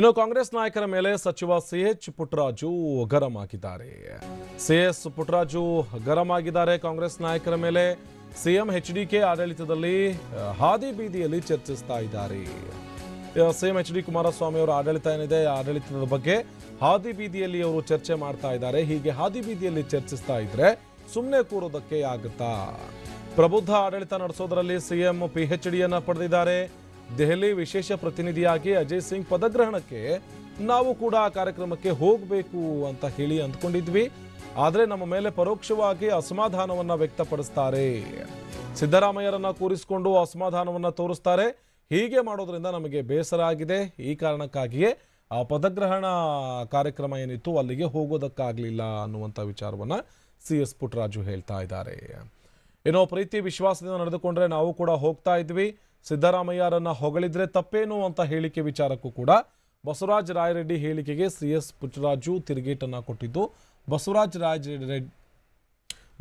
ಇನ್ನು ಕಾಂಗ್ರೆಸ್ ನಾಯಕರ ಮೇಲೆ ಸಚಿವ ಸಿ ಎಚ್ ಪುಟ್ಟರಾಜು ಗರಂ ಆಗಿದ್ದಾರೆ ಎಸ್ ಪುಟ್ಟರಾಜು ಗರಂ ಆಗಿದ್ದಾರೆ ಕಾಂಗ್ರೆಸ್ ನಾಯಕರ ಮೇಲೆ ಸಿಎಂ ಎಚ್ ಡಿ ಕೆ ಆಡಳಿತದಲ್ಲಿ ಹಾದಿ ಬೀದಿಯಲ್ಲಿ ಚರ್ಚಿಸ್ತಾ ಇದ್ದಾರೆ ಸಿಎಂ ಎಚ್ ಡಿ ಕುಮಾರಸ್ವಾಮಿ ಅವರ ಆಡಳಿತ ಏನಿದೆ ಆಡಳಿತದ ಬಗ್ಗೆ ಹಾದಿ ಬೀದಿಯಲ್ಲಿ ಅವರು ಚರ್ಚೆ ಮಾಡ್ತಾ ಇದ್ದಾರೆ ಹೀಗೆ ಹಾದಿ ಬೀದಿಯಲ್ಲಿ ಚರ್ಚಿಸ್ತಾ ಇದ್ರೆ ಸುಮ್ಮನೆ ಕೂರೋದಕ್ಕೆ ಆಗುತ್ತಾ ಪ್ರಬುದ್ಧ ಆಡಳಿತ ನಡೆಸೋದರಲ್ಲಿ ಸಿಎಂ ಪಿ ಎಚ್ ಡಿಯನ್ನು ಪಡೆದಿದ್ದಾರೆ ದೆಹಲಿ ವಿಶೇಷ ಪ್ರತಿನಿಧಿಯಾಗಿ ಅಜಯ್ ಸಿಂಗ್ ಪದಗ್ರಹಣಕ್ಕೆ ನಾವು ಕೂಡ ಆ ಕಾರ್ಯಕ್ರಮಕ್ಕೆ ಹೋಗಬೇಕು ಅಂತ ಹೇಳಿ ಅಂದ್ಕೊಂಡಿದ್ವಿ ಆದರೆ ನಮ್ಮ ಮೇಲೆ ಪರೋಕ್ಷವಾಗಿ ಅಸಮಾಧಾನವನ್ನು ವ್ಯಕ್ತಪಡಿಸ್ತಾರೆ ಸಿದ್ದರಾಮಯ್ಯರನ್ನ ಕೂರಿಸಿಕೊಂಡು ಅಸಮಾಧಾನವನ್ನು ತೋರಿಸ್ತಾರೆ ಹೀಗೆ ಮಾಡೋದ್ರಿಂದ ನಮಗೆ ಬೇಸರ ಆಗಿದೆ ಈ ಕಾರಣಕ್ಕಾಗಿಯೇ ಆ ಪದಗ್ರಹಣ ಕಾರ್ಯಕ್ರಮ ಏನಿತ್ತು ಅಲ್ಲಿಗೆ ಹೋಗೋದಕ್ಕಾಗಲಿಲ್ಲ ಅನ್ನುವಂಥ ವಿಚಾರವನ್ನು ಸಿ ಎಸ್ ಪುಟ್ಟರಾಜು ಹೇಳ್ತಾ ಇದ್ದಾರೆ ಏನೋ ಪ್ರೀತಿ ವಿಶ್ವಾಸದಿಂದ ನಡೆದುಕೊಂಡ್ರೆ ನಾವು ಕೂಡ ಹೋಗ್ತಾ ಇದ್ವಿ ಸಿದ್ದರಾಮಯ್ಯರನ್ನ ಹೊಗಳಿದ್ರೆ ತಪ್ಪೇನು ಅಂತ ಹೇಳಿಕೆ ವಿಚಾರಕ್ಕೂ ಕೂಡ ಬಸವರಾಜ ರಾಯರೆಡ್ಡಿ ಹೇಳಿಕೆಗೆ ಸಿ ಎಸ್ ಪುಟ್ಟರಾಜು ತಿರುಗೇಟನ್ನ ಕೊಟ್ಟಿದ್ದು ಬಸವರಾಜ ರಾಯರೆಡ್ಡಿ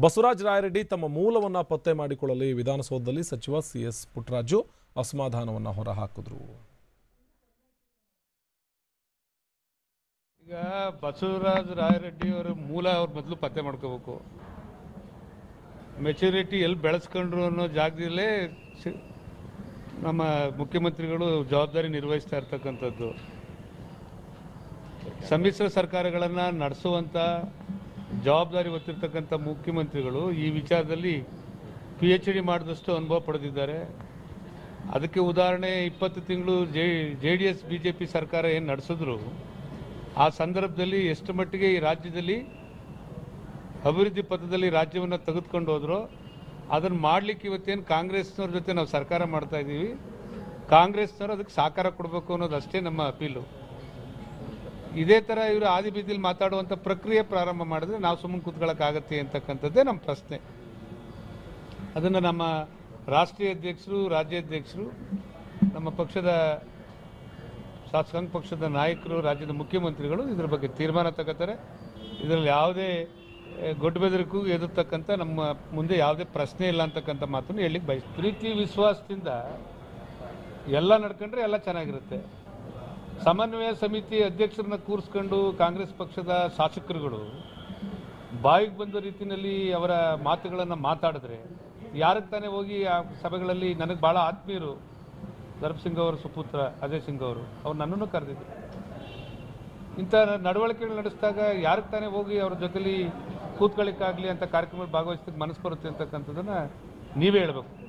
ಬಸವರಾಜ ರಾಯರೆಡ್ಡಿ ತಮ್ಮ ಮೂಲವನ್ನ ಪತ್ತೆ ಮಾಡಿಕೊಳ್ಳಲು ವಿಧಾನಸೌಧದಲ್ಲಿ ಸಚಿವ ಸಿ ಎಸ್ ಪುಟ್ಟರಾಜು ಅಸಮಾಧಾನವನ್ನು ಹೊರಹಾಕಿದ್ರು ಈಗ ಬಸವರಾಜ ರಾಯರೆಡ್ಡಿ ಅವರ ಮೂಲ ಅವ್ರ ಮೊದಲು ಪತ್ತೆ ಮಾಡ್ಕೋಬೇಕು ಮೆಚುರಿಟಿ ಎಲ್ಲಿ ಬೆಳೆಸ್ಕೊಂಡ್ರು ಅನ್ನೋ ಜಾಗದಲ್ಲೇ ನಮ್ಮ ಮುಖ್ಯಮಂತ್ರಿಗಳು ಜವಾಬ್ದಾರಿ ನಿರ್ವಹಿಸ್ತಾ ಇರ್ತಕ್ಕಂಥದ್ದು ಸಮ್ಮಿಶ್ರ ಸರ್ಕಾರಗಳನ್ನು ನಡೆಸುವಂಥ ಜವಾಬ್ದಾರಿ ಹೊತ್ತಿರ್ತಕ್ಕಂಥ ಮುಖ್ಯಮಂತ್ರಿಗಳು ಈ ವಿಚಾರದಲ್ಲಿ ಪಿ ಎಚ್ ಡಿ ಮಾಡಿದಷ್ಟು ಅನುಭವ ಪಡೆದಿದ್ದಾರೆ ಅದಕ್ಕೆ ಉದಾಹರಣೆ ಇಪ್ಪತ್ತು ತಿಂಗಳು J J D S B J P ಸರ್ಕಾರ ಏನು ನಡೆಸಿದ್ರು ಆ ಸಂದರ್ಭದಲ್ಲಿ ಎಷ್ಟು ಮಟ್ಟಿಗೆ ಈ ರಾಜ್ಯದಲ್ಲಿ ಅಭಿವೃದ್ಧಿ ಪಥದಲ್ಲಿ ರಾಜ್ಯವನ್ನು ತೆಗೆದುಕೊಂಡು ಹೋದ್ರು ಅದನ್ನು ಮಾಡಲಿಕ್ಕೆ ಇವತ್ತೇನು ಕಾಂಗ್ರೆಸ್ನವ್ರ ಜೊತೆ ನಾವು ಸರ್ಕಾರ ಮಾಡ್ತಾ ಇದ್ದೀವಿ ಕಾಂಗ್ರೆಸ್ನವರು ಅದಕ್ಕೆ ಸಹಕಾರ ಕೊಡಬೇಕು ಅನ್ನೋದು ಅಷ್ಟೇ ನಮ್ಮ ಅಪೀಲು ಇದೇ ಥರ ಇವರು ಆದಿಬೀದಿಲಿ ಮಾತಾಡುವಂಥ ಪ್ರಕ್ರಿಯೆ ಪ್ರಾರಂಭ ಮಾಡಿದ್ರೆ ನಾವು ಸುಮ್ಮನೆ ಕೂತ್ಕೊಳ್ಳೋಕ್ಕಾಗತ್ತೆ ಅಂತಕ್ಕಂಥದ್ದೇ ನಮ್ಮ ಪ್ರಶ್ನೆ ಅದನ್ನು ನಮ್ಮ ರಾಷ್ಟ್ರೀಯ ಅಧ್ಯಕ್ಷರು ರಾಜ್ಯಾಧ್ಯಕ್ಷರು ನಮ್ಮ ಪಕ್ಷದ ಶಾಸಕಾಂಗ ಪಕ್ಷದ ನಾಯಕರು ರಾಜ್ಯದ ಮುಖ್ಯಮಂತ್ರಿಗಳು ಇದರ ಬಗ್ಗೆ ತೀರ್ಮಾನ ತಗೋತಾರೆ ಇದರಲ್ಲಿ ಯಾವುದೇ ದೊಡ್ಡಬೆದರಿಗೂ ಎದುರ್ತಕ್ಕಂಥ ನಮ್ಮ ಮುಂದೆ ಯಾವುದೇ ಪ್ರಶ್ನೆ ಇಲ್ಲ ಅಂತಕ್ಕಂಥ ಮಾತನ್ನು ಹೇಳಿ ಬಯಸ್ ಪ್ರೀತಿ ವಿಶ್ವಾಸದಿಂದ ಎಲ್ಲ ನಡ್ಕೊಂಡ್ರೆ ಎಲ್ಲ ಚೆನ್ನಾಗಿರುತ್ತೆ ಸಮನ್ವಯ ಸಮಿತಿ ಅಧ್ಯಕ್ಷರನ್ನ ಕೂರಿಸ್ಕೊಂಡು ಕಾಂಗ್ರೆಸ್ ಪಕ್ಷದ ಶಾಸಕರುಗಳು ಬಾಯಿಗೆ ಬಂದ ರೀತಿಯಲ್ಲಿ ಅವರ ಮಾತುಗಳನ್ನು ಮಾತಾಡಿದ್ರೆ ಯಾರಿಗೆ ತಾನೇ ಹೋಗಿ ಆ ಸಭೆಗಳಲ್ಲಿ ನನಗೆ ಭಾಳ ಆತ್ಮೀಯರು ಧರ್ಮ ಸಿಂಗ್ ಅವರು ಸುಪುತ್ರ ಅಜಯ್ ಸಿಂಗ್ ಅವರು ಅವ್ರು ನನ್ನನ್ನು ಕರೆದಿದ್ದರು ಇಂಥ ನಡವಳಿಕೆಗಳು ನಡೆಸಿದಾಗ ಯಾರಿಗೆ ತಾನೇ ಹೋಗಿ ಅವ್ರ ಜೊತೆಲಿ ಕೂತ್ಕೊಳ್ಳಿಕ್ಕಾಗಲಿ ಅಂತ ಕಾರ್ಯಕ್ರಮದಲ್ಲಿ ಭಾಗವಹಿಸಿದ ಮನಸ್ಸು ಬರುತ್ತೆ ಅಂತಕ್ಕಂಥದ್ದನ್ನು ನೀವೇ ಹೇಳಬೇಕು